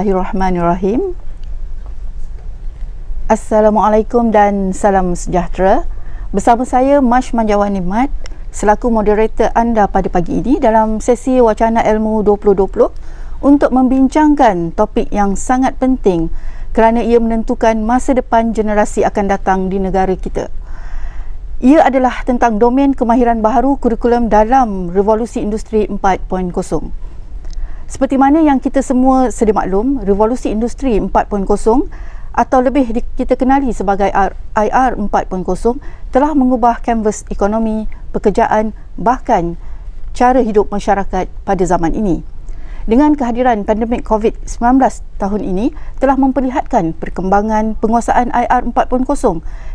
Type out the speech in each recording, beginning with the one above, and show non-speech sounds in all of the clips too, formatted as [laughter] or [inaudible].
Bismillahirrahmanirrahim Assalamualaikum dan salam sejahtera Bersama saya Mash Manjawan Nimat Selaku moderator anda pada pagi ini Dalam sesi Wacana Ilmu 2020 Untuk membincangkan topik yang sangat penting Kerana ia menentukan masa depan generasi akan datang di negara kita Ia adalah tentang domain kemahiran baru kurikulum dalam Revolusi Industri 4.0 seperti mana yang kita semua sedia maklum, revolusi industri 4.0 atau lebih kita kenali sebagai IR 4.0 telah mengubah kanvas ekonomi, pekerjaan bahkan cara hidup masyarakat pada zaman ini. Dengan kehadiran pandemik COVID-19 tahun ini telah memperlihatkan perkembangan penguasaan IR 4.0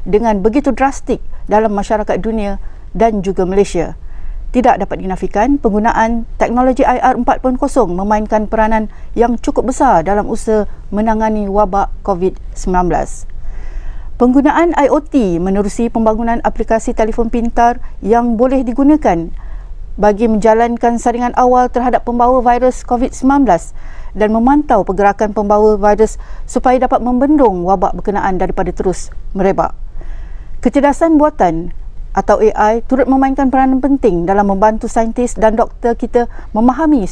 dengan begitu drastik dalam masyarakat dunia dan juga Malaysia. Tidak dapat dinafikan, penggunaan teknologi IR 4.0 memainkan peranan yang cukup besar dalam usaha menangani wabak COVID-19. Penggunaan IoT menerusi pembangunan aplikasi telefon pintar yang boleh digunakan bagi menjalankan saringan awal terhadap pembawa virus COVID-19 dan memantau pergerakan pembawa virus supaya dapat membendung wabak berkenaan daripada terus merebak. Kecerdasan buatan atau AI turut memainkan peranan penting dalam membantu saintis dan doktor kita memahami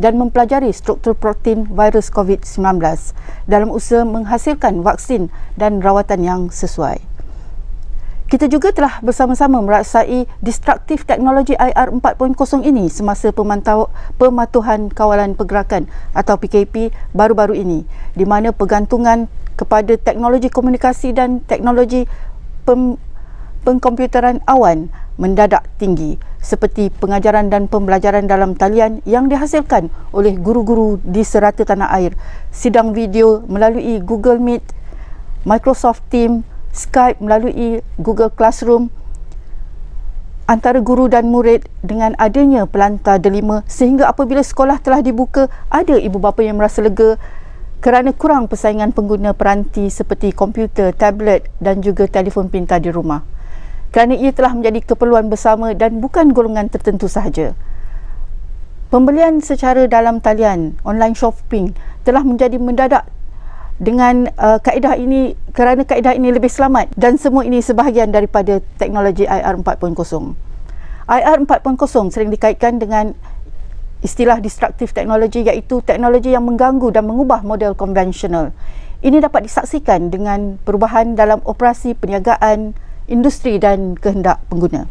dan mempelajari struktur protein virus COVID-19 dalam usaha menghasilkan vaksin dan rawatan yang sesuai. Kita juga telah bersama-sama merasai destruktif teknologi IR 4.0 ini semasa pemantau pematuhan kawalan pergerakan atau PKP baru-baru ini di mana pergantungan kepada teknologi komunikasi dan teknologi pem, pengkomputeran awan mendadak tinggi seperti pengajaran dan pembelajaran dalam talian yang dihasilkan oleh guru-guru di serata tanah air sidang video melalui Google Meet, Microsoft Teams, Skype melalui Google Classroom antara guru dan murid dengan adanya pelantar delima sehingga apabila sekolah telah dibuka ada ibu bapa yang merasa lega kerana kurang persaingan pengguna peranti seperti komputer, tablet dan juga telefon pintar di rumah kerana ia telah menjadi keperluan bersama dan bukan golongan tertentu sahaja. Pembelian secara dalam talian online shopping telah menjadi mendadak dengan uh, kaedah ini kerana kaedah ini lebih selamat dan semua ini sebahagian daripada teknologi IR 4.0. IR 4.0 sering dikaitkan dengan istilah destructive technology iaitu teknologi yang mengganggu dan mengubah model konvensional. Ini dapat disaksikan dengan perubahan dalam operasi perniagaan, industri dan kehendak pengguna.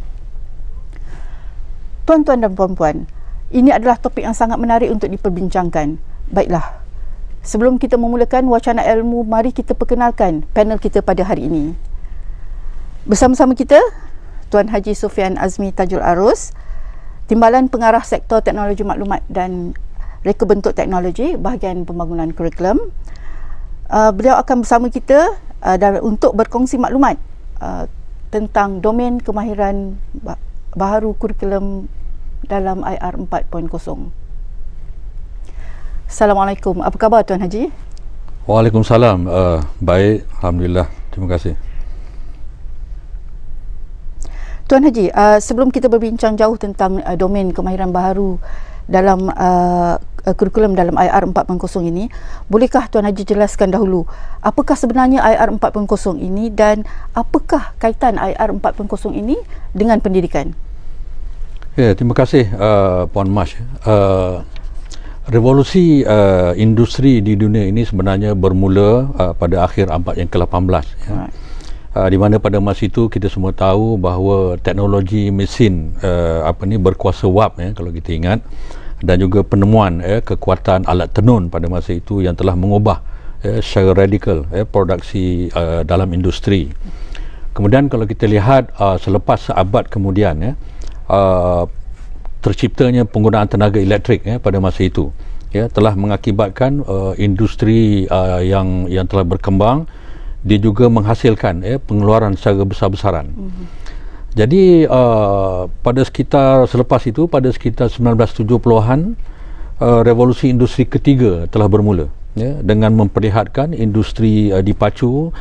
Tuan-tuan dan puan-puan, ini adalah topik yang sangat menarik untuk diperbincangkan. Baiklah, sebelum kita memulakan wacana ilmu, mari kita perkenalkan panel kita pada hari ini. Bersama-sama kita, Tuan Haji Sofian Azmi Tajul Arus, Timbalan Pengarah Sektor Teknologi Maklumat dan Reka Bentuk Teknologi, Bahagian Pembangunan Kurikulum. Uh, beliau akan bersama kita uh, dan untuk berkongsi maklumat uh, tentang domain kemahiran baharu kurikulum dalam IR 4.0. Assalamualaikum. Apa khabar Tuan Haji? Waalaikumsalam. Uh, baik, alhamdulillah. Terima kasih. Tuan Haji, uh, sebelum kita berbincang jauh tentang uh, domain kemahiran baru dalam uh, kurikulum dalam IR 4.0 ini, bolehkah Tuan Haji jelaskan dahulu apakah sebenarnya IR 4.0 ini dan apakah kaitan IR 4.0 ini dengan pendidikan? Ya, terima kasih uh, Puan Mas. Uh, revolusi uh, industri di dunia ini sebenarnya bermula uh, pada akhir abad yang ke-18 ya. Right. Ah, di mana pada masa itu kita semua tahu bahawa teknologi mesin uh, apa ni berkuasa wap ya kalau kita ingat dan juga penemuan ya kekuatan alat tenun pada masa itu yang telah mengubah ya secara radikal ya produksi uh, dalam industri. Kemudian kalau kita lihat uh, selepas seabad kemudian ya uh, terciptanya penggunaan tenaga elektrik ya pada masa itu ya telah mengakibatkan uh, industri uh, yang yang telah berkembang dia juga menghasilkan ya, pengeluaran secara besar-besaran. Mm -hmm. Jadi uh, pada sekitar selepas itu pada sekitar 1970-an uh, revolusi industri ketiga telah bermula ya, dengan memperlihatkan industri uh, dipacu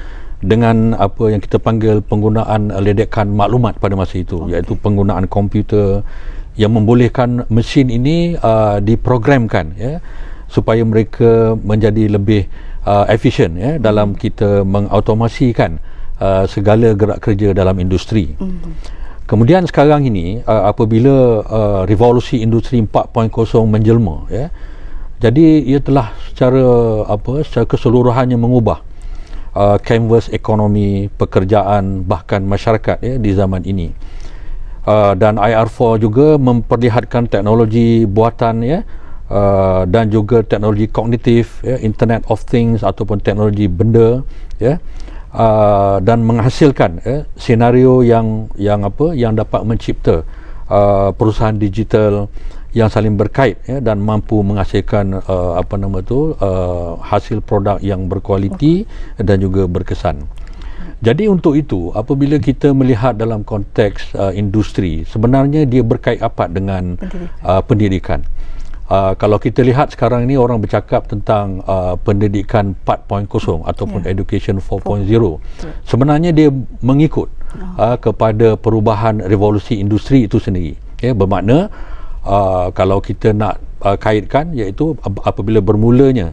dengan apa yang kita panggil penggunaan uh, ledekan maklumat pada masa itu okay. iaitu penggunaan komputer yang membolehkan mesin ini uh, diprogramkan ya, supaya mereka menjadi lebih uh, efisien ya dalam kita mengautomasikan uh, segala gerak kerja dalam industri. Mm-hmm. Kemudian sekarang ini uh, apabila uh, revolusi industri 4.0 menjelma ya. jadi ia telah secara apa secara keseluruhannya mengubah uh, canvas ekonomi, pekerjaan bahkan masyarakat ya di zaman ini. Uh, dan IR4 juga memperlihatkan teknologi buatan ya uh, dan juga teknologi kognitif yeah, internet of things ataupun teknologi benda yeah, uh, dan menghasilkan yeah, senario yang yang apa yang dapat mencipta uh, perusahaan digital yang saling berkait ya, dan mampu menghasilkan uh, apa nama tu uh, hasil produk yang berkualiti dan juga berkesan. Jadi untuk itu apabila kita melihat dalam konteks uh, industri sebenarnya dia berkait apa dengan pendidikan. Uh, pendidikan. Uh, kalau kita lihat sekarang ini orang bercakap tentang uh, pendidikan 4.0 ataupun yeah. education 4.0 yeah. sebenarnya dia mengikut ah. uh, kepada perubahan revolusi industri itu sendiri ya yeah, bermakna uh, kalau kita nak uh, kaitkan iaitu apabila bermulanya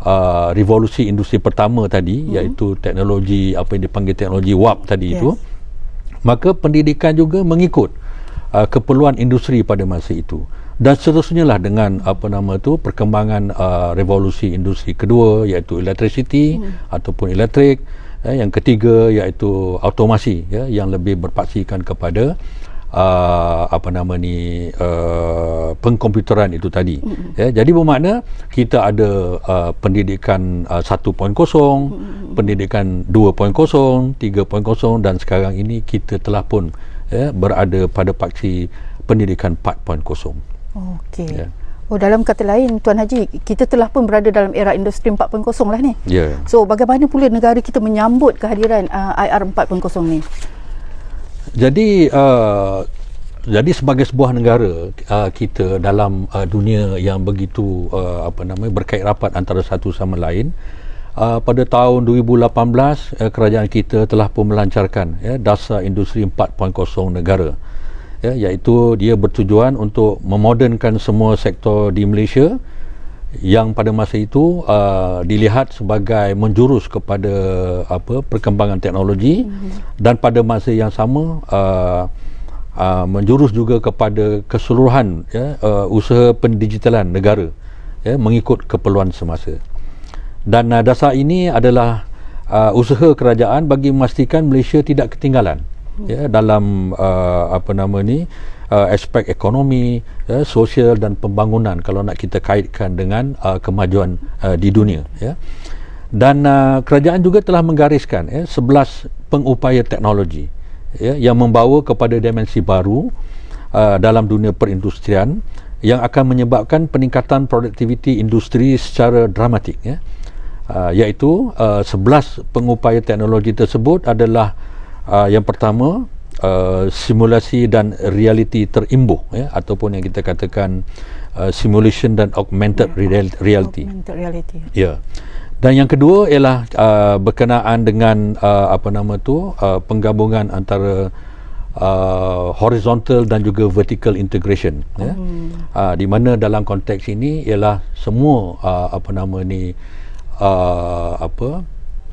Uh, revolusi industri pertama tadi mm-hmm. iaitu teknologi apa yang dipanggil teknologi WAP tadi yes. itu maka pendidikan juga mengikut uh, keperluan industri pada masa itu dan seterusnya lah dengan apa nama tu perkembangan uh, revolusi industri kedua iaitu electricity hmm. ataupun elektrik eh, yang ketiga iaitu automasi ya yang lebih berpaksikan kepada uh, apa nama ni uh, pengkomputeran itu tadi hmm. ya jadi bermakna kita ada uh, pendidikan uh, 1.0 hmm. pendidikan 2.0 3.0 dan sekarang ini kita telah pun ya berada pada paksi pendidikan 4.0 Okey. Yeah. Oh dalam kata lain Tuan Haji, kita telah pun berada dalam era industri 4.0 lah ni. Ya. Yeah. So bagaimana pula negara kita menyambut kehadiran uh, IR 4.0 ni? Jadi uh, jadi sebagai sebuah negara uh, kita dalam uh, dunia yang begitu uh, apa namanya berkait rapat antara satu sama lain uh, pada tahun 2018 uh, kerajaan kita telah pun melancarkan ya dasar industri 4.0 negara ya, iaitu dia bertujuan untuk memodernkan semua sektor di Malaysia yang pada masa itu uh, dilihat sebagai menjurus kepada apa perkembangan teknologi mm-hmm. dan pada masa yang sama uh, uh, menjurus juga kepada keseluruhan ya, uh, usaha pendigitalan negara ya, mengikut keperluan semasa dan uh, dasar ini adalah uh, usaha kerajaan bagi memastikan Malaysia tidak ketinggalan ya dalam uh, apa nama ni uh, aspek ekonomi ya sosial dan pembangunan kalau nak kita kaitkan dengan uh, kemajuan uh, di dunia ya dan uh, kerajaan juga telah menggariskan ya 11 pengupaya teknologi ya yang membawa kepada dimensi baru uh, dalam dunia perindustrian yang akan menyebabkan peningkatan produktiviti industri secara dramatik ya uh, iaitu uh, 11 pengupaya teknologi tersebut adalah uh, yang pertama uh, simulasi dan realiti terimbuh ya ataupun yang kita katakan uh, simulation dan hmm, augmented reality augmented reality ya yeah. dan yang kedua ialah uh, berkenaan dengan uh, apa nama tu uh, penggabungan antara Uh, horizontal dan juga vertical integration ya. Yeah. Hmm. Uh, di mana dalam konteks ini ialah semua uh, apa nama ni uh, apa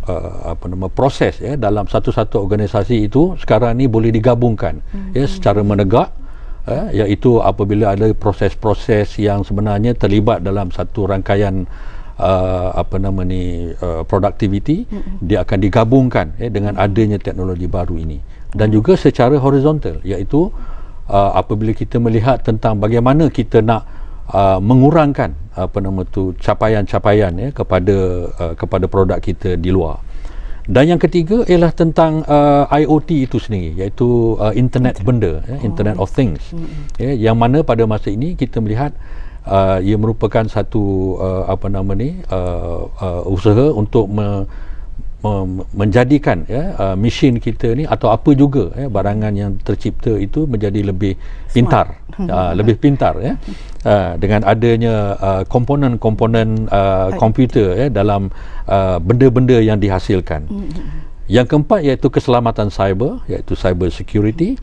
uh, apa nama proses ya dalam satu-satu organisasi itu sekarang ni boleh digabungkan ya, hmm ya secara menegak eh, iaitu apabila ada proses-proses yang sebenarnya terlibat dalam satu rangkaian uh, apa nama ni uh, productivity mm-hmm. dia akan digabungkan ya dengan adanya teknologi baru ini dan juga secara horizontal iaitu uh, apabila kita melihat tentang bagaimana kita nak Uh, mengurangkan uh, apa nama tu capaian-capaian ya kepada uh, kepada produk kita di luar. Dan yang ketiga ialah tentang uh, IoT itu sendiri iaitu uh, internet, internet benda ya, oh. internet of things. Mm-hmm. Ya, yang mana pada masa ini kita melihat uh, ia merupakan satu uh, apa nama ni uh, uh, usaha untuk me- menjadikan ya uh, mesin kita ni atau apa juga ya barangan yang tercipta itu menjadi lebih pintar uh, [laughs] lebih pintar ya ah, dengan adanya ah, komponen-komponen uh, komputer ya dalam uh, benda-benda yang dihasilkan. Hmm, hmm, hmm. Yang keempat iaitu keselamatan cyber iaitu cyber security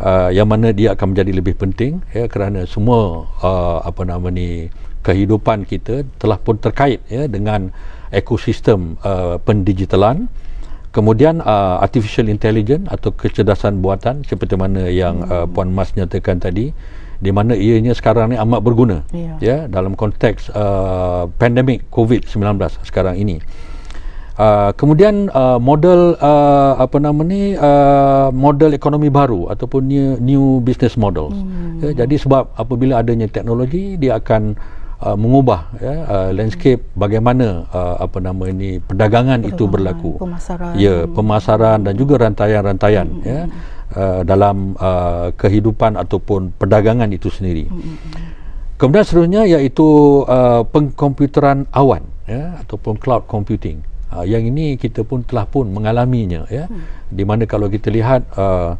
uh, yang mana dia akan menjadi lebih penting ya kerana semua uh, apa nama ni kehidupan kita telah pun terkait ya dengan ekosistem uh, pendigitalan kemudian uh, artificial intelligence atau kecerdasan buatan seperti mana yang hmm. uh, puan Mas nyatakan tadi di mana ianya sekarang ini amat berguna ya yeah. yeah, dalam konteks uh, pandemik COVID-19 sekarang ini Uh, kemudian uh, model uh, apa nama ni uh, model ekonomi baru ataupun new, new business models. Hmm. Ya, jadi sebab apabila adanya teknologi dia akan uh, mengubah ya, uh, landscape hmm. bagaimana uh, apa nama ini perdagangan itu berlaku pemasaran ya pemasaran dan juga rantaian-rantaian hmm. ya uh, dalam uh, kehidupan ataupun perdagangan itu sendiri hmm. kemudian seterusnya iaitu uh, pengkomputeran awan ya ataupun cloud computing uh, yang ini kita pun telah pun mengalaminya ya hmm. di mana kalau kita lihat uh,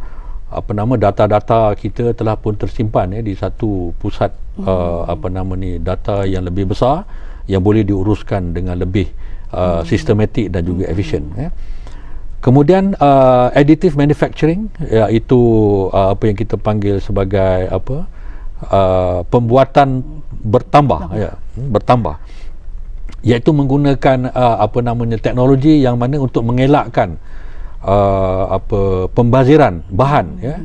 apa nama data-data kita telah pun tersimpan ya di satu pusat hmm. uh, apa nama ni data yang lebih besar yang boleh diuruskan dengan lebih uh, hmm. sistematik dan juga hmm. efisien ya. Kemudian uh, additive manufacturing iaitu uh, apa yang kita panggil sebagai apa uh, pembuatan bertambah ya hmm, bertambah iaitu menggunakan uh, apa namanya teknologi yang mana untuk mengelakkan uh, apa pembaziran bahan hmm. ya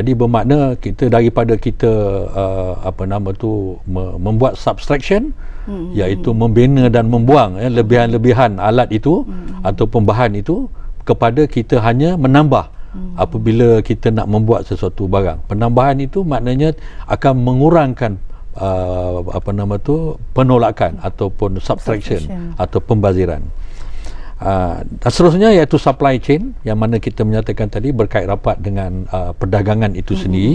jadi bermakna kita daripada kita uh, apa nama tu me- membuat subtraction hmm. iaitu membina dan membuang ya, lebihan-lebihan alat itu hmm. atau pembahan itu kepada kita hanya menambah apabila kita nak membuat sesuatu barang penambahan itu maknanya akan mengurangkan uh, apa nama tu penolakan ataupun subtraction, subtraction. atau pembaziran Ah, dan seterusnya iaitu supply chain yang mana kita menyatakan tadi berkait rapat dengan uh, perdagangan itu mm-hmm. sendiri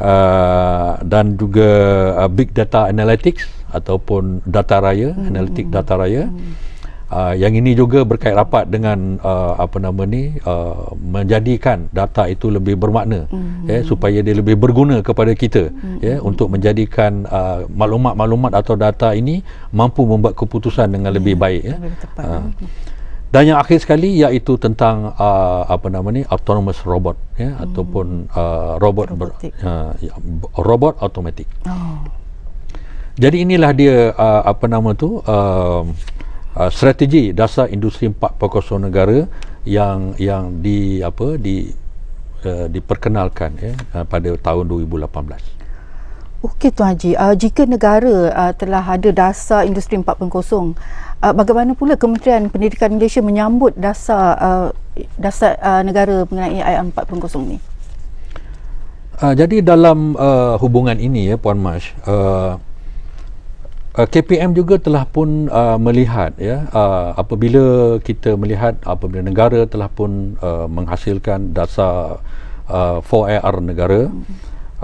uh, dan juga uh, big data analytics ataupun data raya mm-hmm. analitik data raya mm-hmm. Ah, yang ini juga berkait rapat dengan uh, apa nama ni uh, menjadikan data itu lebih bermakna ya, mm-hmm. yeah, supaya dia lebih berguna kepada kita mm-hmm. yeah, untuk menjadikan uh, maklumat-maklumat atau data ini mampu membuat keputusan dengan lebih yeah, baik. Yeah. Lebih dan yang akhir sekali iaitu tentang uh, apa nama ni autonomous robot ya hmm. ataupun uh, robot ber, uh, robot automatic. Oh. Jadi inilah dia uh, apa nama tu uh, Ah, strategi dasar industri 4.0 negara yang yang di apa di uh, diperkenalkan ya ah, pada tahun 2018 Okey Tuan Haji, uh, jika negara uh, telah ada dasar industri 4.0, uh, bagaimana pula Kementerian Pendidikan Malaysia menyambut dasar uh, dasar uh, negara mengenai IAN 4.0 ini? Uh, jadi dalam uh, hubungan ini ya Puan Mas, uh, Uh, KPM juga telah pun uh, melihat ya uh, apabila kita melihat apabila negara telah pun uh, menghasilkan dasar uh, 4AR negara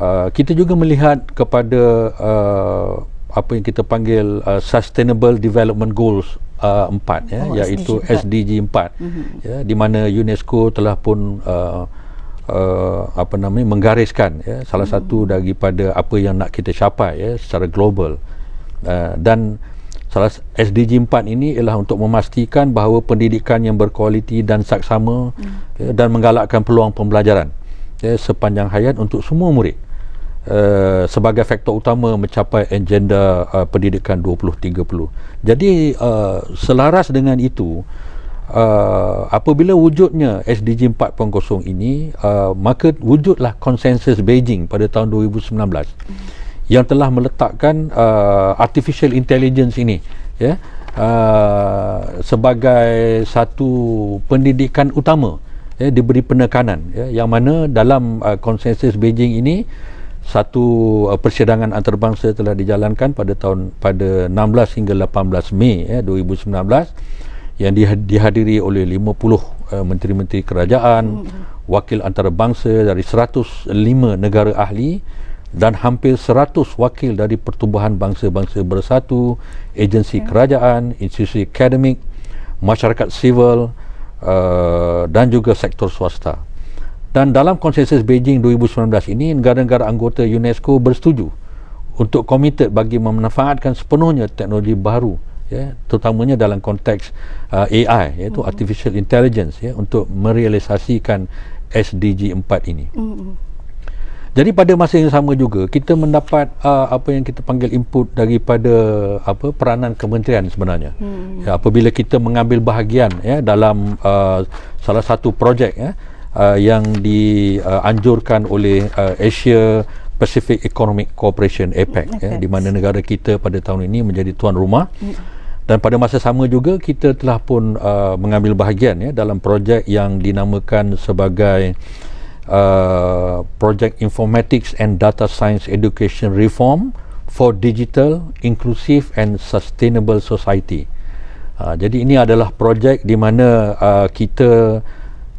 uh, kita juga melihat kepada uh, apa yang kita panggil uh, sustainable development goals uh, 4 ya oh, iaitu SDG 4, SDG 4 mm-hmm. ya di mana UNESCO telah pun uh, Uh, apa namanya menggariskan ya, salah hmm. satu daripada apa yang nak kita capai ya, secara global. Eh, dan salah SDG 4 ini ialah untuk memastikan bahawa pendidikan yang berkualiti dan saksama hmm. ya, dan menggalakkan peluang pembelajaran ya, sepanjang hayat untuk semua murid uh, sebagai faktor utama mencapai agenda uh, pendidikan 2030. Jadi uh, selaras dengan itu Uh, apabila wujudnya SDG 4.0 ini uh, maka wujudlah konsensus Beijing pada tahun 2019 mm yang telah meletakkan uh, artificial intelligence ini ya uh, sebagai satu pendidikan utama ya diberi penekanan ya yang mana dalam uh, konsensus Beijing ini satu uh, persidangan antarabangsa telah dijalankan pada tahun pada 16 hingga 18 Mei ya 2019 yang dihadiri oleh 50 uh, menteri-menteri kerajaan, hmm. wakil antarabangsa dari 105 negara ahli, dan hampir 100 wakil dari pertubuhan bangsa-bangsa bersatu, agensi okay. Ya. kerajaan, institusi akademik, masyarakat sivil uh, dan juga sektor swasta. Dan dalam konsensus Beijing 2019 ini, negara-negara anggota UNESCO bersetuju untuk komited bagi memanfaatkan sepenuhnya teknologi baru ya terutamanya dalam konteks uh, AI iaitu uh-huh. artificial intelligence ya untuk merealisasikan SDG 4 ini. Uh-huh. Jadi pada masa yang sama juga kita mendapat uh, apa yang kita panggil input daripada apa peranan kementerian sebenarnya. Hmm. Ya, apabila kita mengambil bahagian ya dalam uh, salah satu projek ya uh, yang dianjurkan uh, oleh uh, Asia Pacific Economic Cooperation APEC okay. ya, e di mana negara kita pada tahun ini menjadi tuan rumah. Hmm. Dan pada masa sama juga kita telah pun uh, mengambil bahagian ya dalam projek yang dinamakan sebagai Uh, project informatics and data science education reform for digital inclusive and sustainable society. Uh, jadi ini adalah projek di mana uh, kita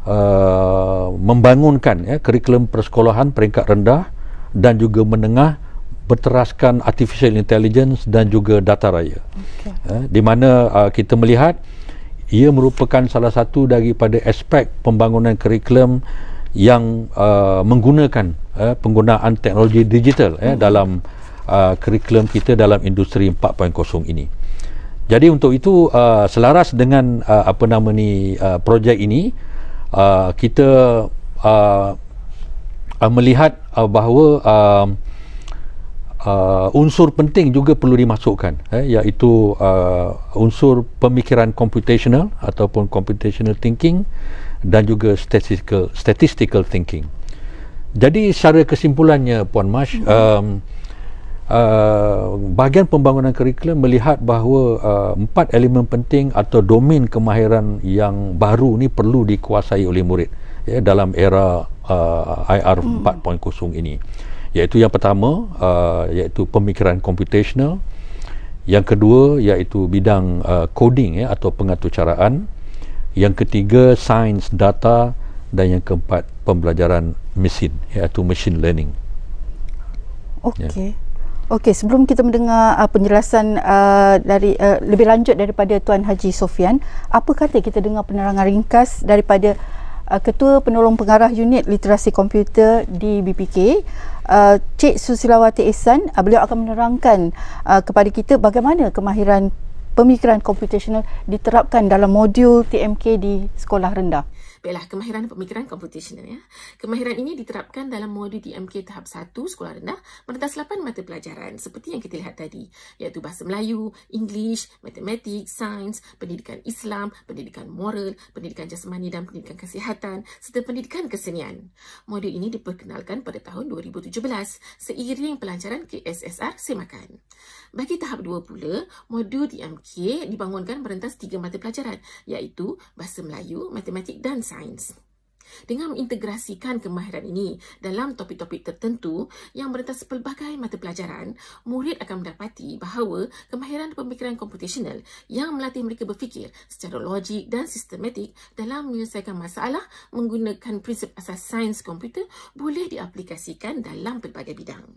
uh, membangunkan ya kurikulum persekolahan peringkat rendah dan juga menengah berteraskan artificial intelligence dan juga data raya. Okay. Uh, ya, di mana uh, kita melihat ia merupakan salah satu daripada aspek pembangunan kurikulum yang uh, menggunakan uh, penggunaan teknologi digital uh, hmm. dalam uh, kurikulum uh, kita dalam industri 4.0 ini. Jadi untuk itu uh, selaras dengan uh, apa nama ni uh, projek ini uh, kita uh, uh, melihat uh, bahawa uh, uh, unsur penting juga perlu dimasukkan eh, iaitu uh, unsur pemikiran computational ataupun computational thinking dan juga statistical statistical thinking. Jadi secara kesimpulannya Puan Mash hmm. um, uh, bahagian pembangunan kurikulum melihat bahawa uh, empat elemen penting atau domain kemahiran yang baru ini perlu dikuasai oleh murid ya, dalam era uh, IR 4.0 hmm. ini iaitu yang pertama uh, iaitu pemikiran computational. yang kedua iaitu bidang uh, coding ya, atau pengaturcaraan yang ketiga sains data dan yang keempat pembelajaran mesin iaitu machine learning. Okey. Ya. Okey, sebelum kita mendengar uh, penjelasan uh, dari uh, lebih lanjut daripada Tuan Haji Sofian, apa kata kita dengar penerangan ringkas daripada uh, Ketua Penolong Pengarah Unit Literasi Komputer di BPK, uh, Cik Susilawati Ehsan, uh, beliau akan menerangkan uh, kepada kita bagaimana kemahiran pemikiran komputasional diterapkan dalam modul TMK di sekolah rendah? Baiklah, kemahiran pemikiran komputasional ya. Kemahiran ini diterapkan dalam modul TMK tahap 1 sekolah rendah merentas 8 mata pelajaran seperti yang kita lihat tadi iaitu bahasa Melayu, English, Matematik, Sains, Pendidikan Islam, Pendidikan Moral, Pendidikan Jasmani dan Pendidikan Kesihatan serta Pendidikan Kesenian. Modul ini diperkenalkan pada tahun 2017 seiring pelancaran KSSR Semakan. Bagi tahap dua pula, modul DMK dibangunkan merentas tiga mata pelajaran iaitu Bahasa Melayu, Matematik dan Sains. Dengan mengintegrasikan kemahiran ini dalam topik-topik tertentu yang merentas pelbagai mata pelajaran, murid akan mendapati bahawa kemahiran pemikiran komputasional yang melatih mereka berfikir secara logik dan sistematik dalam menyelesaikan masalah menggunakan prinsip asas sains komputer boleh diaplikasikan dalam pelbagai bidang.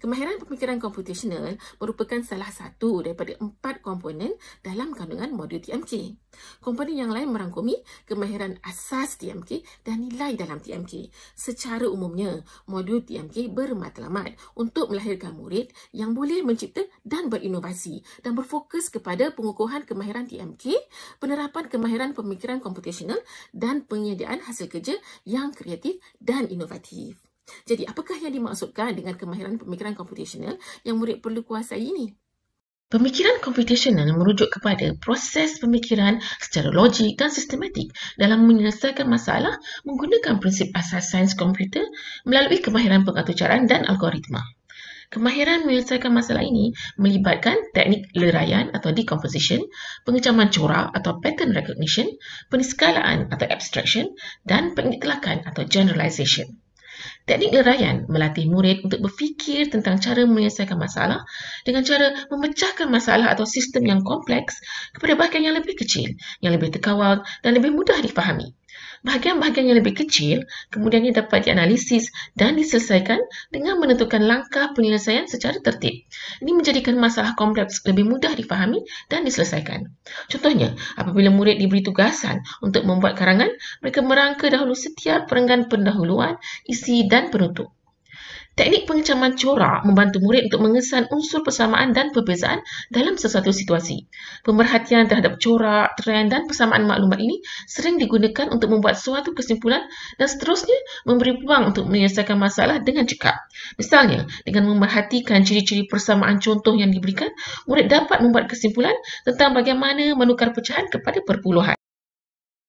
Kemahiran pemikiran komputasional merupakan salah satu daripada empat komponen dalam kandungan modul TMK. Komponen yang lain merangkumi kemahiran asas TMK dan nilai dalam TMK. Secara umumnya, modul TMK bermatlamat untuk melahirkan murid yang boleh mencipta dan berinovasi dan berfokus kepada pengukuhan kemahiran TMK, penerapan kemahiran pemikiran komputasional dan penyediaan hasil kerja yang kreatif dan inovatif. Jadi, apakah yang dimaksudkan dengan kemahiran pemikiran komputasional yang murid perlu kuasai ini? Pemikiran komputasional merujuk kepada proses pemikiran secara logik dan sistematik dalam menyelesaikan masalah menggunakan prinsip asas sains komputer melalui kemahiran pengaturcaraan dan algoritma. Kemahiran menyelesaikan masalah ini melibatkan teknik leraian atau decomposition, pengecaman corak atau pattern recognition, peniskalaan atau abstraction, dan pengiktelakan atau generalisation. Teknik leraian melatih murid untuk berfikir tentang cara menyelesaikan masalah dengan cara memecahkan masalah atau sistem yang kompleks kepada bahagian yang lebih kecil, yang lebih terkawal dan lebih mudah difahami bahagian-bahagian yang lebih kecil kemudiannya dapat dianalisis dan diselesaikan dengan menentukan langkah penyelesaian secara tertib. Ini menjadikan masalah kompleks lebih mudah difahami dan diselesaikan. Contohnya, apabila murid diberi tugasan untuk membuat karangan, mereka merangka dahulu setiap perenggan pendahuluan, isi dan penutup. Teknik pengecaman corak membantu murid untuk mengesan unsur persamaan dan perbezaan dalam sesuatu situasi. Pemerhatian terhadap corak, trend dan persamaan maklumat ini sering digunakan untuk membuat suatu kesimpulan dan seterusnya memberi peluang untuk menyelesaikan masalah dengan cekap. Misalnya, dengan memerhatikan ciri-ciri persamaan contoh yang diberikan, murid dapat membuat kesimpulan tentang bagaimana menukar pecahan kepada perpuluhan.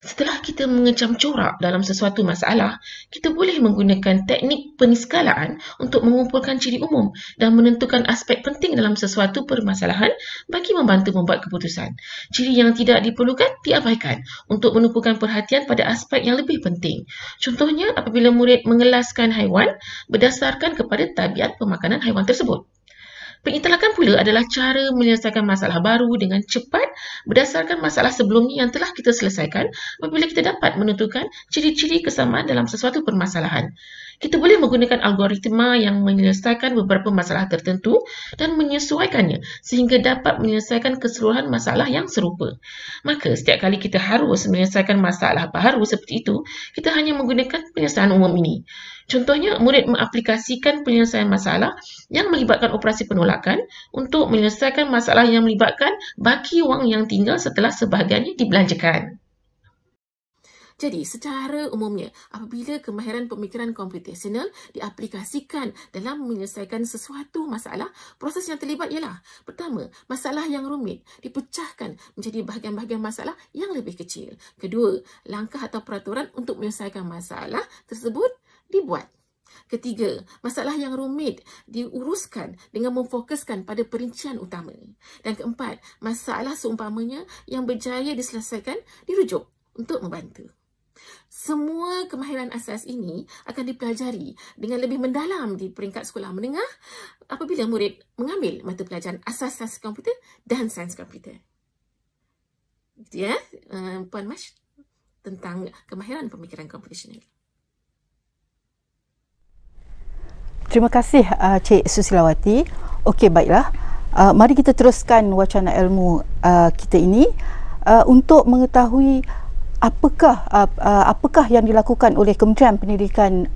Setelah kita mengecam corak dalam sesuatu masalah, kita boleh menggunakan teknik peniskalaan untuk mengumpulkan ciri umum dan menentukan aspek penting dalam sesuatu permasalahan bagi membantu membuat keputusan. Ciri yang tidak diperlukan diabaikan untuk menumpukan perhatian pada aspek yang lebih penting. Contohnya apabila murid mengelaskan haiwan berdasarkan kepada tabiat pemakanan haiwan tersebut. Pengintelakan pula adalah cara menyelesaikan masalah baru dengan cepat berdasarkan masalah sebelumnya yang telah kita selesaikan apabila kita dapat menentukan ciri-ciri kesamaan dalam sesuatu permasalahan kita boleh menggunakan algoritma yang menyelesaikan beberapa masalah tertentu dan menyesuaikannya sehingga dapat menyelesaikan keseluruhan masalah yang serupa. Maka setiap kali kita harus menyelesaikan masalah baru seperti itu, kita hanya menggunakan penyelesaian umum ini. Contohnya, murid mengaplikasikan penyelesaian masalah yang melibatkan operasi penolakan untuk menyelesaikan masalah yang melibatkan baki wang yang tinggal setelah sebahagiannya dibelanjakan. Jadi, secara umumnya, apabila kemahiran pemikiran komputasional diaplikasikan dalam menyelesaikan sesuatu masalah, proses yang terlibat ialah pertama, masalah yang rumit dipecahkan menjadi bahagian-bahagian masalah yang lebih kecil. Kedua, langkah atau peraturan untuk menyelesaikan masalah tersebut dibuat. Ketiga, masalah yang rumit diuruskan dengan memfokuskan pada perincian utama. Dan keempat, masalah seumpamanya yang berjaya diselesaikan dirujuk untuk membantu. Semua kemahiran asas ini akan dipelajari dengan lebih mendalam di peringkat sekolah menengah apabila murid mengambil mata pelajaran asas sains komputer dan sains komputer. Gitu ya, eh, Puan Mas tentang kemahiran pemikiran komputasional. Terima kasih uh, Cik Susilawati. Okey, baiklah. Eh, mari kita teruskan wacana ilmu kita ini untuk mengetahui apakah uh, uh, apakah yang dilakukan oleh Kementerian Pendidikan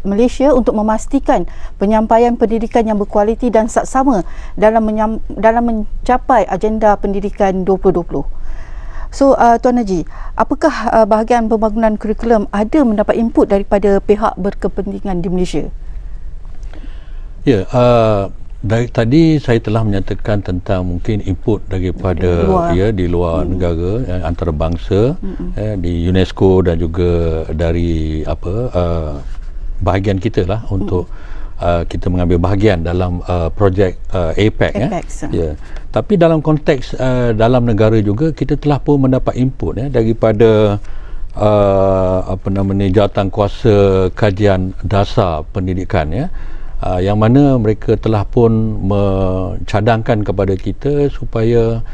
Malaysia untuk memastikan penyampaian pendidikan yang berkualiti dan saksama dalam menyam, dalam mencapai agenda pendidikan 2020. So uh, Tuan Haji, apakah uh, bahagian pembangunan kurikulum ada mendapat input daripada pihak berkepentingan di Malaysia? Ya, yeah, uh, dari tadi saya telah menyatakan tentang mungkin input daripada luar. ya di luar hmm. negara ya, antarabangsa ya, di UNESCO dan juga dari apa uh, bahagian kita lah untuk mm. uh, kita mengambil bahagian dalam uh, projek uh, APEC, APEC ya. E ya. Tapi dalam konteks uh, dalam negara juga kita telah pun mendapat input ya daripada uh, apa namanya jawatan kuasa kajian dasar pendidikan ya uh, yang mana mereka telah pun mencadangkan kepada kita supaya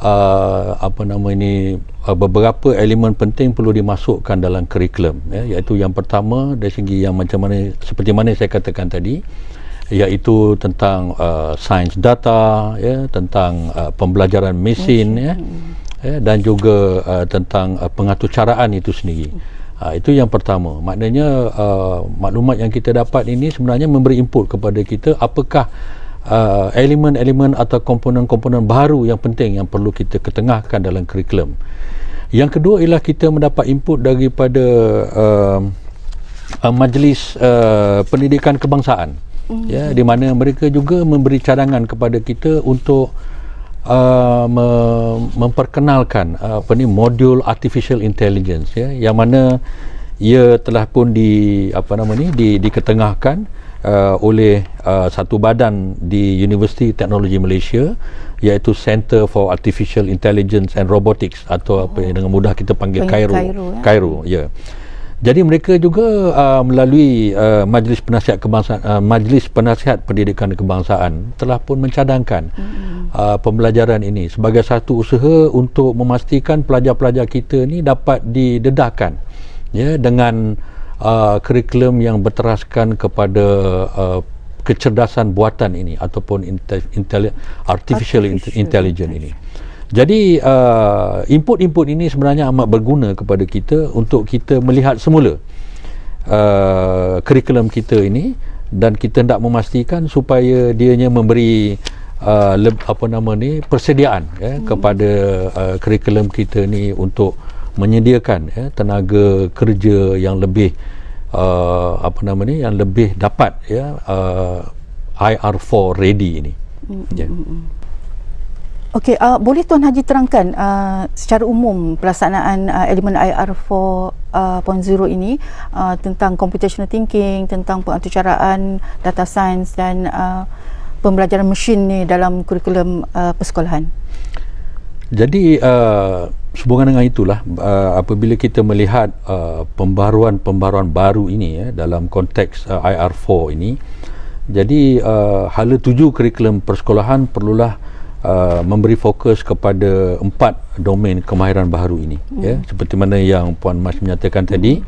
uh, apa nama ini uh, beberapa elemen penting perlu dimasukkan dalam kurikulum ya iaitu yang pertama dari segi yang macam mana seperti mana saya katakan tadi iaitu tentang uh, sains data ya tentang uh, pembelajaran mesin ya, hmm. ya dan juga uh, tentang uh, pengaturcaraan itu sendiri. Ha, itu yang pertama. Maknanya uh, maklumat yang kita dapat ini sebenarnya memberi input kepada kita apakah uh, elemen-elemen atau komponen-komponen baru yang penting yang perlu kita ketengahkan dalam kurikulum. Yang kedua ialah kita mendapat input daripada uh, uh, majlis uh, pendidikan kebangsaan. Mm. Ya, di mana mereka juga memberi cadangan kepada kita untuk uh, me- memperkenalkan uh, apa ni modul artificial intelligence ya yang mana ia telah pun di apa nama ni di diketengahkan uh, oleh uh, satu badan di University Teknologi Malaysia iaitu Center for Artificial Intelligence and Robotics atau apa yang dengan mudah kita panggil Cairo Cairo ya yeah. Jadi mereka juga uh, melalui uh, Majlis Penasihat Kebangsaan uh, Majlis Penasihat Pendidikan Kebangsaan telah pun mencadangkan hmm uh, pembelajaran ini sebagai satu usaha untuk memastikan pelajar-pelajar kita ni dapat didedahkan ya dengan uh, kurikulum yang berteraskan kepada uh, kecerdasan buatan ini ataupun artificial, artificial intelligence ini. Jadi uh, input-input uh, ini sebenarnya amat berguna kepada kita untuk kita melihat semula uh, kita ini dan kita hendak memastikan supaya dia dianya memberi uh, apa nama ni persediaan ya, hmm. kepada uh, kurikulum uh, kita ni untuk menyediakan ya, tenaga kerja yang lebih uh, apa nama ni yang lebih dapat ya uh, IR4 ready ini. Hmm. Ya. Hmm. hmm, hmm. Okey, uh, boleh Tuan Haji terangkan uh, secara umum pelaksanaan uh, elemen IR 4.0 uh, ini uh, tentang computational thinking, tentang pengaturcaraan data science dan uh, pembelajaran mesin ni dalam kurikulum uh, persekolahan? Jadi, uh, sehubungan dengan itulah, uh, apabila kita melihat uh, pembaruan-pembaruan baru ini ya, dalam konteks uh, IR 4 ini, jadi uh, hala tuju kurikulum persekolahan perlulah uh, uh, memberi fokus kepada empat domain kemahiran baru ini mm. ya seperti mana yang puan Mas menyatakan mm. tadi hmm.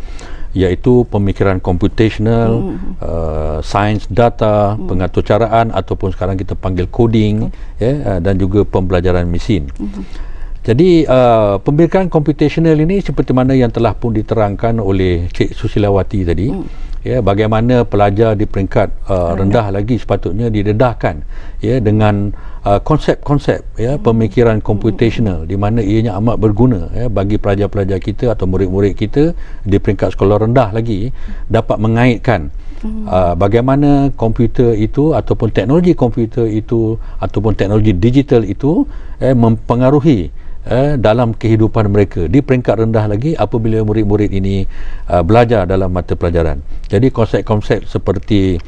iaitu pemikiran computational mm. uh, science data mm. pengaturcaraan ataupun sekarang kita panggil coding mm. ya uh, dan juga pembelajaran mesin mm. Jadi uh, pemikiran computational ini seperti mana yang telah pun diterangkan oleh Cik Susilawati tadi mm ya bagaimana pelajar di peringkat uh, rendah lagi sepatutnya didedahkan ya dengan uh, konsep-konsep uh, ya hmm. pemikiran hmm. computational di mana ianya amat berguna ya bagi pelajar-pelajar kita atau murid-murid kita di peringkat sekolah rendah lagi dapat mengaitkan hmm. Uh, bagaimana komputer itu ataupun teknologi komputer itu ataupun teknologi digital itu eh, mempengaruhi eh, dalam kehidupan mereka di peringkat rendah lagi apabila murid-murid ini uh, belajar dalam mata pelajaran jadi konsep-konsep seperti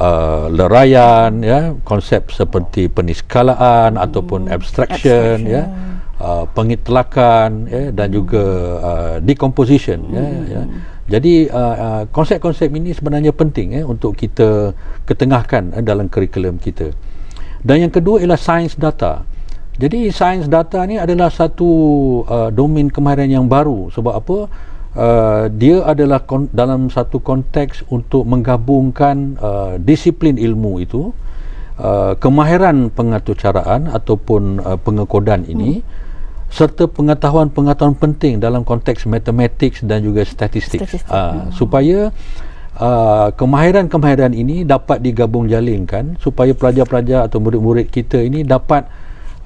uh, lerayan ya konsep seperti peniskalaan hmm. ataupun abstraction, ya uh, eh, pengitlakan ya dan juga uh, decomposition ya, hmm. ya, ya. Jadi uh, uh, konsep-konsep ini sebenarnya penting eh, untuk kita ketengahkan eh, dalam kurikulum kita. Dan yang kedua ialah sains data. Jadi sains data ni adalah satu uh, domain kemahiran yang baru sebab apa? Uh, dia adalah dalam satu konteks untuk menggabungkan uh, disiplin ilmu itu uh, kemahiran pengaturcaraan ataupun uh, pengekodan ini hmm. serta pengetahuan-pengetahuan penting dalam konteks matematik dan juga statistik uh, ah, hmm. supaya uh, kemahiran-kemahiran ini dapat digabung jalinkan supaya pelajar-pelajar atau murid-murid kita ini dapat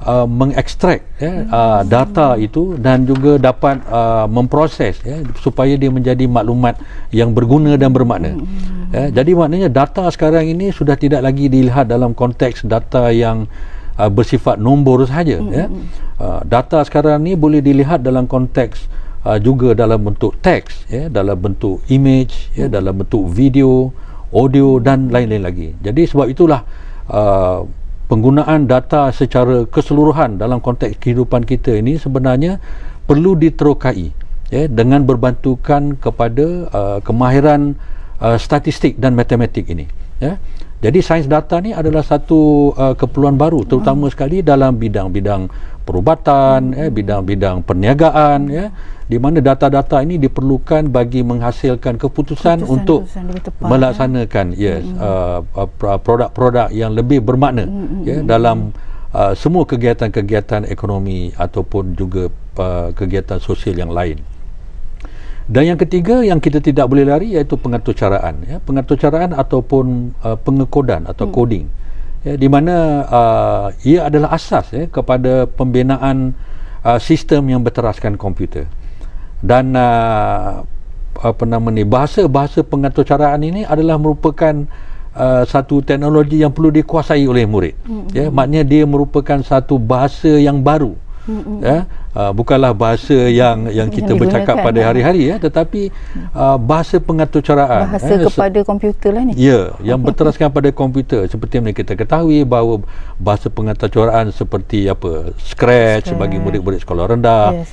uh, mengekstrak ya, uh, data hmm. itu dan juga dapat uh, memproses ya, supaya dia menjadi maklumat yang berguna dan bermakna. hmm Ya, jadi maknanya data sekarang ini sudah tidak lagi dilihat dalam konteks data yang uh, bersifat nombor sahaja. hmm Ya. Hmm. Uh, data sekarang ini boleh dilihat dalam konteks uh, juga dalam bentuk teks, ya, dalam bentuk image, hmm ya, dalam bentuk video, audio dan lain-lain lagi. Jadi sebab itulah uh, penggunaan data secara keseluruhan dalam konteks kehidupan kita ini sebenarnya perlu diterokai ya dengan berbantukan kepada uh, kemahiran uh, statistik dan matematik ini ya jadi sains data ni adalah satu uh, keperluan baru terutama hmm. sekali dalam bidang-bidang perubatan, hmm. eh, bidang-bidang perniagaan ya, di mana data-data ini diperlukan bagi menghasilkan keputusan, keputusan untuk tepat, ya. melaksanakan ya. yes hmm. uh, uh, produk-produk yang lebih bermakna hmm. hmm ya hmm. dalam uh, semua kegiatan-kegiatan ekonomi ataupun juga uh, kegiatan sosial yang lain. Dan yang ketiga yang kita tidak boleh lari iaitu pengaturcaraan ya, pengaturcaraan ataupun uh, pengekodan atau hmm. coding. Ya, di mana uh, ia adalah asas ya kepada pembinaan uh, sistem yang berteraskan komputer. Dan uh, apa nama ni bahasa-bahasa pengaturcaraan ini adalah merupakan Uh, satu teknologi yang perlu dikuasai oleh murid. hmm Ya, maknanya dia merupakan satu bahasa yang baru. Mm-hmm. Ya? Uh, bukanlah bahasa yang yang kita yang bercakap pada eh. hari-hari ya, tetapi uh, bahasa pengaturcaraan. Bahasa eh, kepada se- komputer lah ni. Ya, yang berteraskan pada komputer. Seperti yang kita ketahui bahawa bahasa pengaturcaraan seperti apa Scratch, sebagai murid-murid sekolah rendah. Yes.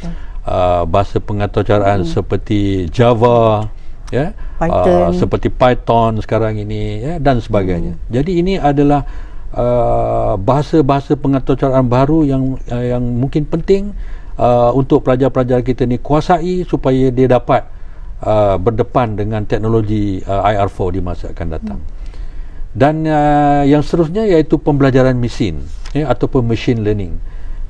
Uh, bahasa pengaturcaraan mm. seperti Java ya Python. Uh, seperti Python sekarang ini ya dan sebagainya. Hmm. Jadi ini adalah uh, bahasa-bahasa pengaturcaraan baru yang uh, yang mungkin penting uh, untuk pelajar-pelajar kita ni kuasai supaya dia dapat uh, berdepan dengan teknologi uh, IR4 di masa akan datang. Hmm. Dan uh, yang seterusnya iaitu pembelajaran mesin ya, ataupun machine learning.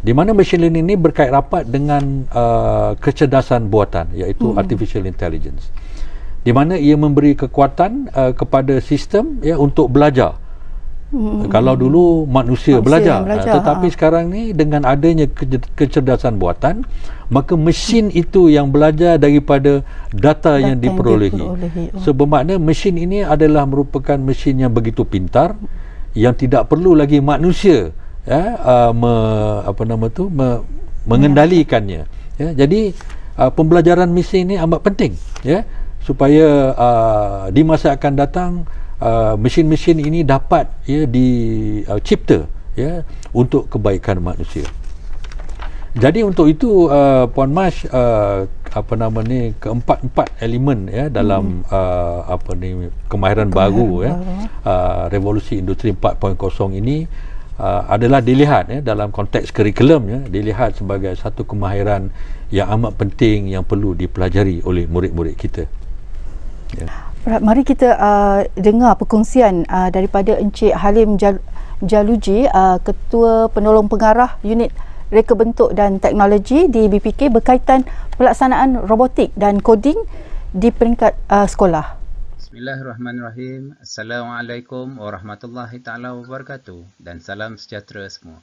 Di mana machine learning ini berkait rapat dengan uh, kecerdasan buatan iaitu hmm. artificial intelligence. Di mana ia memberi kekuatan uh, kepada sistem ya, untuk belajar uh, Hmm. Kalau dulu manusia, manusia belajar, belajar uh, tetapi ha. sekarang ni dengan adanya ke- kecerdasan buatan, maka mesin hmm. itu yang belajar daripada data, data yang diperolehi. diperolehi. Oh. So bermakna mesin ini adalah merupakan mesin yang begitu pintar yang tidak perlu lagi manusia ya uh, me, apa nama tu me, mengendalikannya. Ya, jadi uh, pembelajaran mesin ini amat penting ya supaya uh, di masa akan datang uh, mesin-mesin ini dapat ya dicipta uh, ya untuk kebaikan manusia. Jadi untuk itu uh, puan Mas uh, apa nama ni keempat-empat elemen ya dalam hmm. uh, apa ni kemahiran, kemahiran baru, ya, baru ya uh, revolusi industri 4.0 ini uh, adalah dilihat ya dalam konteks kurikulum ya dilihat sebagai satu kemahiran yang amat penting yang perlu dipelajari oleh murid-murid kita. Ya mari kita uh, dengar perkongsian uh, daripada Encik Halim Jal- Jaluji, uh, Ketua Penolong Pengarah Unit Reka Bentuk dan Teknologi di BPK berkaitan pelaksanaan robotik dan coding di peringkat uh, sekolah. Bismillahirrahmanirrahim. Assalamualaikum warahmatullahi taala wabarakatuh dan salam sejahtera semua.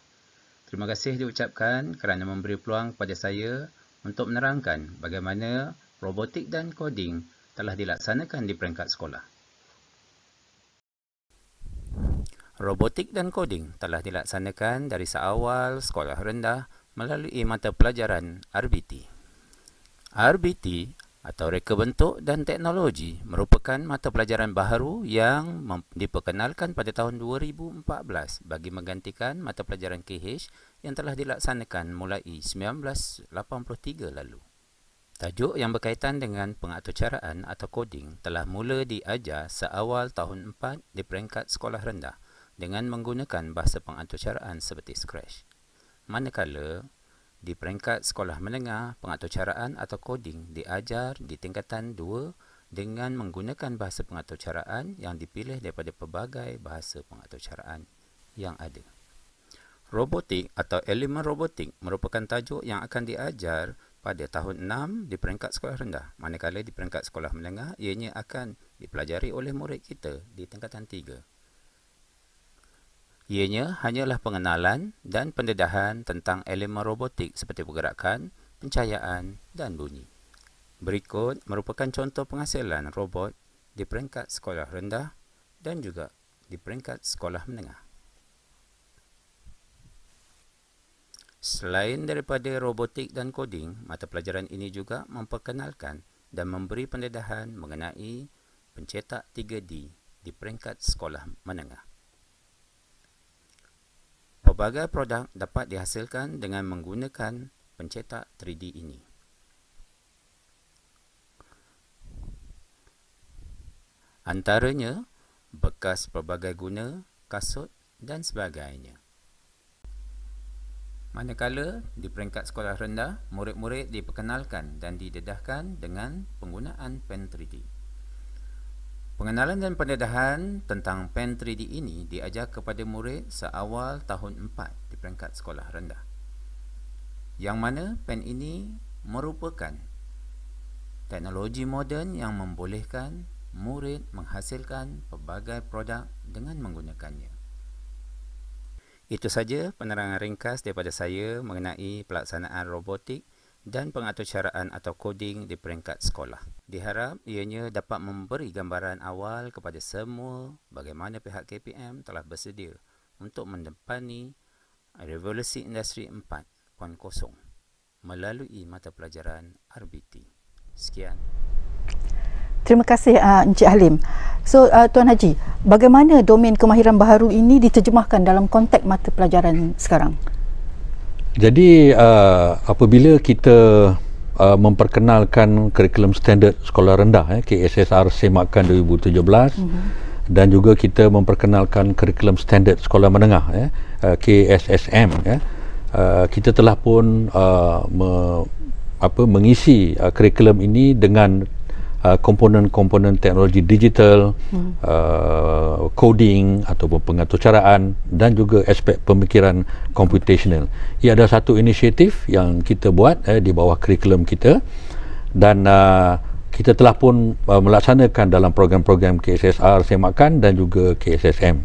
Terima kasih diucapkan kerana memberi peluang kepada saya untuk menerangkan bagaimana robotik dan coding telah dilaksanakan di peringkat sekolah. Robotik dan coding telah dilaksanakan dari seawal sekolah rendah melalui mata pelajaran RBT. RBT atau Reka Bentuk dan Teknologi merupakan mata pelajaran baharu yang mem- diperkenalkan pada tahun 2014 bagi menggantikan mata pelajaran KH yang telah dilaksanakan mulai 1983 lalu. Tajuk yang berkaitan dengan pengaturcaraan atau coding telah mula diajar seawal tahun 4 di peringkat sekolah rendah dengan menggunakan bahasa pengaturcaraan seperti Scratch. Manakala di peringkat sekolah menengah, pengaturcaraan atau coding diajar di tingkatan 2 dengan menggunakan bahasa pengaturcaraan yang dipilih daripada pelbagai bahasa pengaturcaraan yang ada. Robotik atau elemen robotik merupakan tajuk yang akan diajar pada tahun 6 di peringkat sekolah rendah manakala di peringkat sekolah menengah ianya akan dipelajari oleh murid kita di tingkatan 3 ianya hanyalah pengenalan dan pendedahan tentang elemen robotik seperti pergerakan pencahayaan dan bunyi berikut merupakan contoh penghasilan robot di peringkat sekolah rendah dan juga di peringkat sekolah menengah Selain daripada robotik dan coding, mata pelajaran ini juga memperkenalkan dan memberi pendedahan mengenai pencetak 3D di peringkat sekolah menengah. Pelbagai produk dapat dihasilkan dengan menggunakan pencetak 3D ini. Antaranya, bekas pelbagai guna, kasut dan sebagainya. Manakala di peringkat sekolah rendah, murid-murid diperkenalkan dan didedahkan dengan penggunaan pen 3D. Pengenalan dan pendedahan tentang pen 3D ini diajar kepada murid seawal tahun 4 di peringkat sekolah rendah. Yang mana pen ini merupakan teknologi moden yang membolehkan murid menghasilkan pelbagai produk dengan menggunakannya. Itu saja penerangan ringkas daripada saya mengenai pelaksanaan robotik dan pengaturcaraan atau coding di peringkat sekolah. Diharap ianya dapat memberi gambaran awal kepada semua bagaimana pihak KPM telah bersedia untuk mendepani revolusi industri 4.0 melalui mata pelajaran RBT. Sekian. Terima kasih uh, Encik Halim. So uh, Tuan Haji, bagaimana domain kemahiran baharu ini diterjemahkan dalam konteks mata pelajaran sekarang? Jadi uh, apabila kita uh, memperkenalkan kurikulum standard sekolah rendah eh KSSR semakan 2017 mm-hmm. dan juga kita memperkenalkan kurikulum standard sekolah menengah eh KSSM eh, uh, kita telah pun uh, me, apa mengisi uh, kurikulum ini dengan Uh, komponen-komponen teknologi digital, hmm. uh, coding ataupun pengaturcaraan dan juga aspek pemikiran komputasional. Ia ada satu inisiatif yang kita buat eh, di bawah kurikulum kita dan uh, kita telah pun uh, melaksanakan dalam program-program KSSR Semakan dan juga KSSM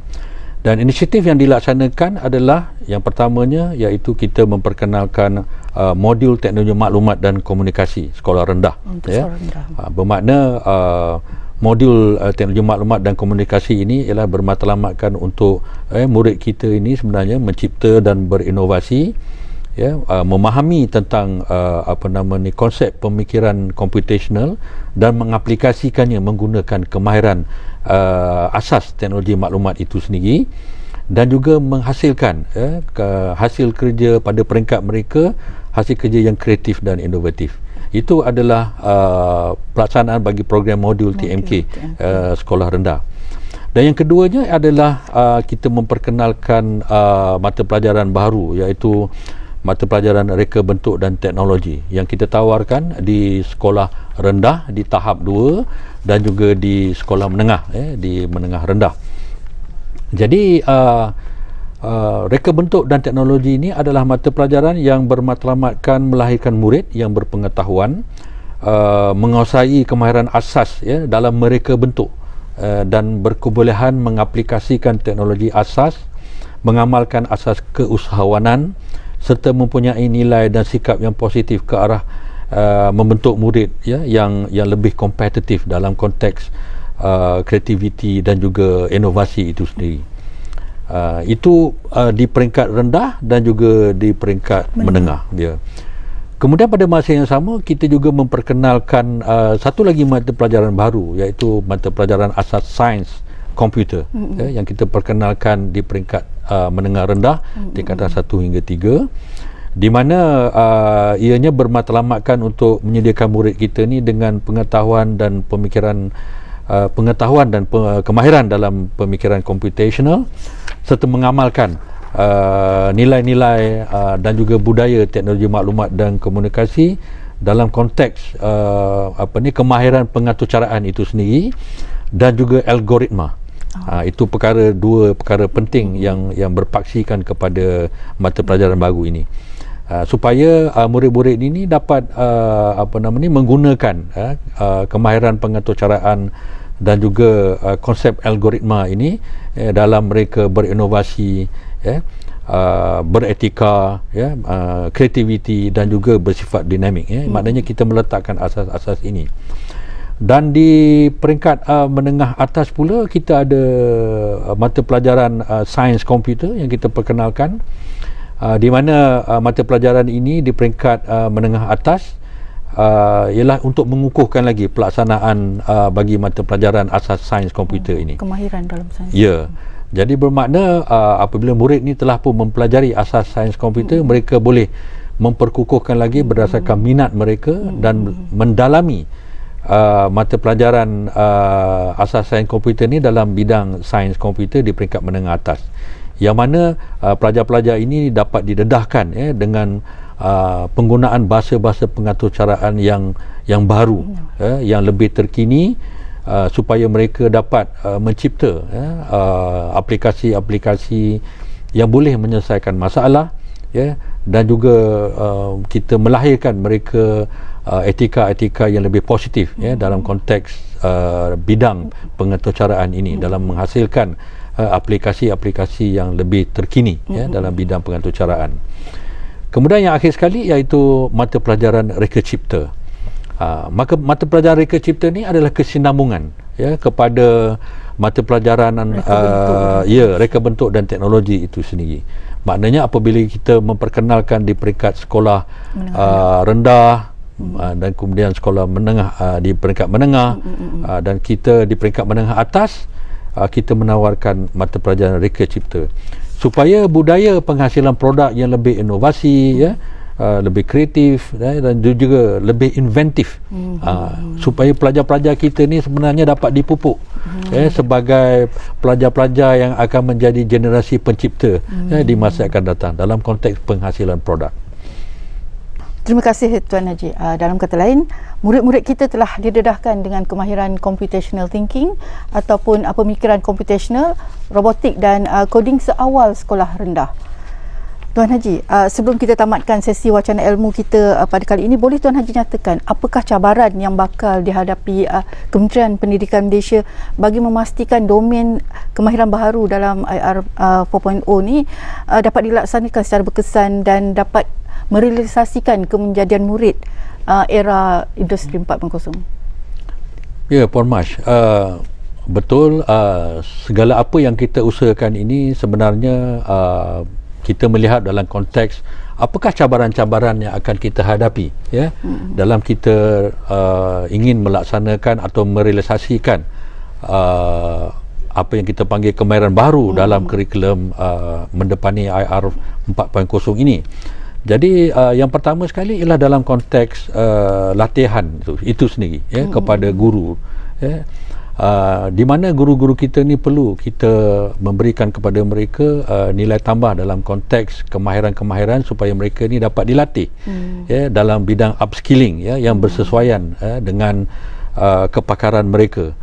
dan inisiatif yang dilaksanakan adalah yang pertamanya iaitu kita memperkenalkan uh, modul teknologi maklumat dan komunikasi sekolah rendah Untuk ya sekolah rendah. Uh, bermakna uh, modul uh, teknologi maklumat dan komunikasi ini ialah bermatlamatkan untuk eh, murid kita ini sebenarnya mencipta dan berinovasi ya uh, memahami tentang uh, apa nama ni konsep pemikiran computational dan mengaplikasikannya menggunakan kemahiran uh, asas teknologi maklumat itu sendiri dan juga menghasilkan ya uh, hasil kerja pada peringkat mereka hasil kerja yang kreatif dan inovatif itu adalah uh, pelaksanaan bagi program modul TMK uh, sekolah rendah dan yang keduanya adalah uh, kita memperkenalkan uh, mata pelajaran baru iaitu mata pelajaran reka bentuk dan teknologi yang kita tawarkan di sekolah rendah di tahap 2 dan juga di sekolah menengah eh, di menengah rendah jadi uh, Uh, reka bentuk dan teknologi ini adalah mata pelajaran yang bermatlamatkan melahirkan murid yang berpengetahuan uh, menguasai kemahiran asas ya, dalam mereka bentuk uh, dan berkebolehan mengaplikasikan teknologi asas mengamalkan asas keusahawanan serta mempunyai nilai dan sikap yang positif ke arah uh, membentuk murid ya yang yang lebih kompetitif dalam konteks uh, kreativiti dan juga inovasi itu sendiri. Uh, itu uh, di peringkat rendah dan juga di peringkat menengah. menengah ya. Kemudian pada masa yang sama kita juga memperkenalkan uh, satu lagi mata pelajaran baru iaitu mata pelajaran asas sains komputer mm-hmm. ya, yang kita perkenalkan di peringkat uh, menengah rendah tingkatan satu hingga tiga, di mana uh, ianya bermatlamatkan untuk menyediakan murid kita ni dengan pengetahuan dan pemikiran uh, pengetahuan dan pe- kemahiran dalam pemikiran computational serta mengamalkan uh, nilai-nilai uh, dan juga budaya teknologi maklumat dan komunikasi dalam konteks uh, apa ni kemahiran pengaturcaraan itu sendiri dan juga algoritma. Uh, Ha, itu perkara dua perkara penting yang yang berpaksikan kepada mata pelajaran baru ini. Uh, supaya uh, murid-murid ini dapat uh, apa namanya menggunakan uh, kemahiran pengaturcaraan dan juga uh, konsep algoritma ini uh, dalam mereka berinovasi ya uh, beretika ya uh, kreativiti dan juga bersifat dinamik ya hmm. maknanya kita meletakkan asas-asas ini dan di peringkat uh, menengah atas pula kita ada uh, mata pelajaran uh, sains komputer yang kita perkenalkan uh, di mana uh, mata pelajaran ini di peringkat uh, menengah atas uh, ialah untuk mengukuhkan lagi pelaksanaan uh, bagi mata pelajaran asas sains komputer hmm, ini kemahiran dalam sains ya yeah. Jadi bermakna uh, apabila murid ni telah pun mempelajari asas sains komputer, hmm. mereka boleh memperkukuhkan lagi berdasarkan hmm. minat mereka hmm. dan mendalami uh, mata pelajaran uh, asas sains komputer ni dalam bidang sains komputer di peringkat menengah atas yang mana uh, pelajar-pelajar ini dapat didedahkan eh, dengan uh, penggunaan bahasa-bahasa pengaturcaraan yang yang baru ya eh, yang lebih terkini uh, supaya mereka dapat uh, mencipta ya eh, uh, aplikasi-aplikasi yang boleh menyelesaikan masalah ya dan juga uh, kita melahirkan mereka uh, etika-etika yang lebih positif ya hmm. dalam konteks uh, bidang pengetocaraan ini hmm. dalam menghasilkan uh, aplikasi-aplikasi yang lebih terkini ya hmm. dalam bidang pengetocaraan. Kemudian yang akhir sekali iaitu mata pelajaran reka cipta. Uh, maka mata pelajaran reka cipta ni adalah kesinambungan ya kepada mata pelajaran uh, ya reka bentuk dan teknologi itu sendiri maknanya apabila kita memperkenalkan di peringkat sekolah uh, rendah hmm. uh, dan kemudian sekolah menengah uh, di peringkat menengah hmm. uh, dan kita di peringkat menengah atas uh, kita menawarkan mata pelajaran reka cipta supaya budaya penghasilan produk yang lebih inovasi hmm. ya Uh, lebih kreatif eh, dan juga lebih inventif mm-hmm. uh, supaya pelajar-pelajar kita ni sebenarnya dapat dipupuk mm-hmm. eh, sebagai pelajar-pelajar yang akan menjadi generasi pencipta mm-hmm. eh, di hmm. masa akan datang dalam konteks penghasilan produk. Terima kasih Tuan Haji. Uh, dalam kata lain, murid-murid kita telah didedahkan dengan kemahiran computational thinking ataupun uh, pemikiran computational, robotik dan uh, coding seawal sekolah rendah. Tuan Haji, uh, sebelum kita tamatkan sesi wacana ilmu kita uh, pada kali ini, boleh Tuan Haji nyatakan apakah cabaran yang bakal dihadapi uh, Kementerian Pendidikan Malaysia bagi memastikan domain kemahiran baharu dalam IR uh, 4.0 uh, ni uh, dapat dilaksanakan secara berkesan dan dapat merealisasikan kemenjadian murid uh, era industri 4.0? Ya, yeah, Pormash. Uh, betul, uh, segala apa yang kita usahakan ini sebenarnya uh, kita melihat dalam konteks apakah cabaran-cabaran yang akan kita hadapi ya hmm. dalam kita uh, ingin melaksanakan atau merealisasikan uh, apa yang kita panggil kemahiran baru hmm. dalam kurikulum uh, mendepani IR 4.0 ini. Jadi uh, yang pertama sekali ialah dalam konteks uh, latihan itu, itu sendiri ya hmm. kepada guru ya uh, di mana guru-guru kita ni perlu kita memberikan kepada mereka uh, nilai tambah dalam konteks kemahiran-kemahiran supaya mereka ni dapat dilatih hmm. ya dalam bidang upskilling ya yang hmm. bersesuaian hmm. eh, dengan uh, kepakaran mereka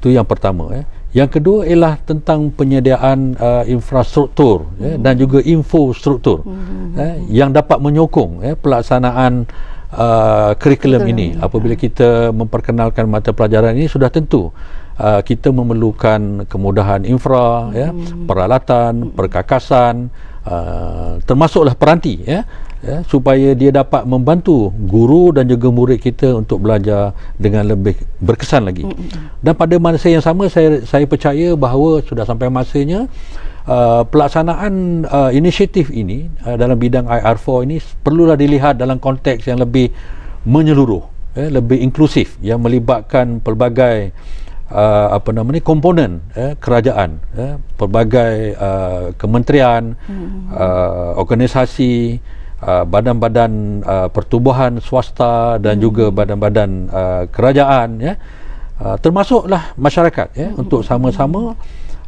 itu yang pertama ya yang kedua ialah tentang penyediaan uh, infrastruktur hmm. ya, dan juga infrastruktur hmm. eh, yang dapat menyokong ya, pelaksanaan uh, ini apabila kita memperkenalkan mata pelajaran ini sudah tentu Uh, kita memerlukan kemudahan infra ya, hmm. ya peralatan hmm. perkakasan uh, termasuklah peranti ya, ya supaya dia dapat membantu guru dan juga murid kita untuk belajar dengan lebih berkesan lagi hmm. hmm, hmm. dan pada masa yang sama saya saya percaya bahawa sudah sampai masanya uh, uh, pelaksanaan uh, inisiatif ini uh, dalam bidang IR4 ini perlulah dilihat dalam konteks yang lebih menyeluruh eh, lebih inklusif yang melibatkan pelbagai uh, apa namanya komponen eh, kerajaan eh, pelbagai uh, kementerian hmm. uh, organisasi uh, badan-badan uh, pertubuhan swasta dan hmm. juga badan-badan uh, kerajaan ya uh, termasuklah masyarakat ya hmm. untuk sama-sama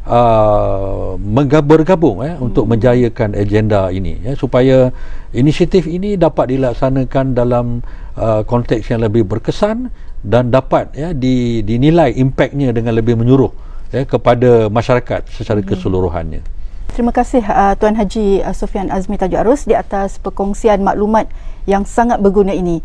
Uh, menggabung-gabung eh, untuk hmm. menjayakan agenda ini eh, supaya inisiatif ini dapat dilaksanakan dalam uh, konteks yang lebih berkesan dan dapat ya, di, dinilai impaknya dengan lebih menyuruh ya, kepada masyarakat secara hmm. keseluruhannya. Terima kasih uh, Tuan Haji uh, Sufian Azmi Tajuk Arus di atas perkongsian maklumat yang sangat berguna ini.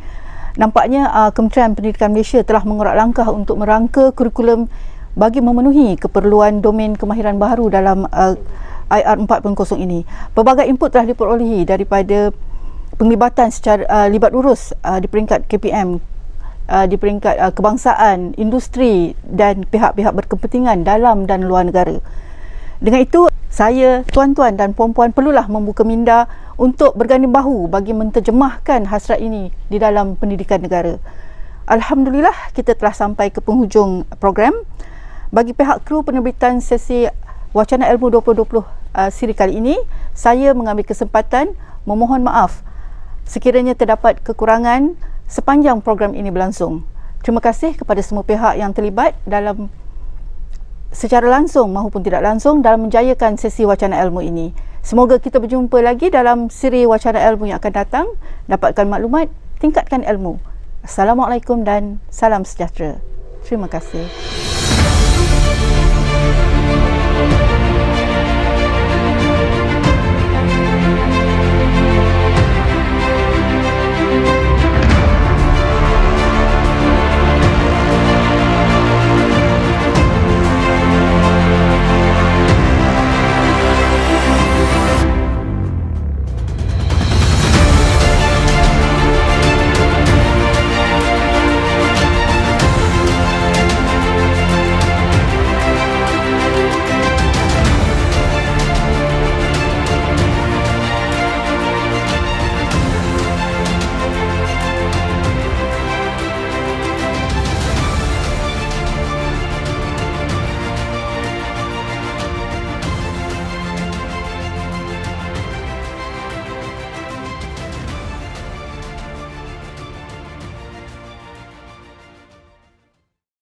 Nampaknya uh, Kementerian Pendidikan Malaysia telah mengorak langkah untuk merangka kurikulum bagi memenuhi keperluan domain kemahiran baru dalam uh, IR 4.0 ini. Pelbagai input telah diperolehi daripada penglibatan secara uh, libat urus uh, di peringkat KPM uh, di peringkat uh, kebangsaan, industri dan pihak-pihak berkepentingan dalam dan luar negara. Dengan itu, saya tuan-tuan dan puan-puan perlulah membuka minda untuk berganding bahu bagi menterjemahkan hasrat ini di dalam pendidikan negara. Alhamdulillah kita telah sampai ke penghujung program bagi pihak kru penerbitan sesi Wacana Ilmu 2020 uh, siri kali ini, saya mengambil kesempatan memohon maaf sekiranya terdapat kekurangan sepanjang program ini berlangsung. Terima kasih kepada semua pihak yang terlibat dalam secara langsung maupun tidak langsung dalam menjayakan sesi Wacana Ilmu ini. Semoga kita berjumpa lagi dalam siri Wacana Ilmu yang akan datang, dapatkan maklumat, tingkatkan ilmu. Assalamualaikum dan salam sejahtera. Terima kasih.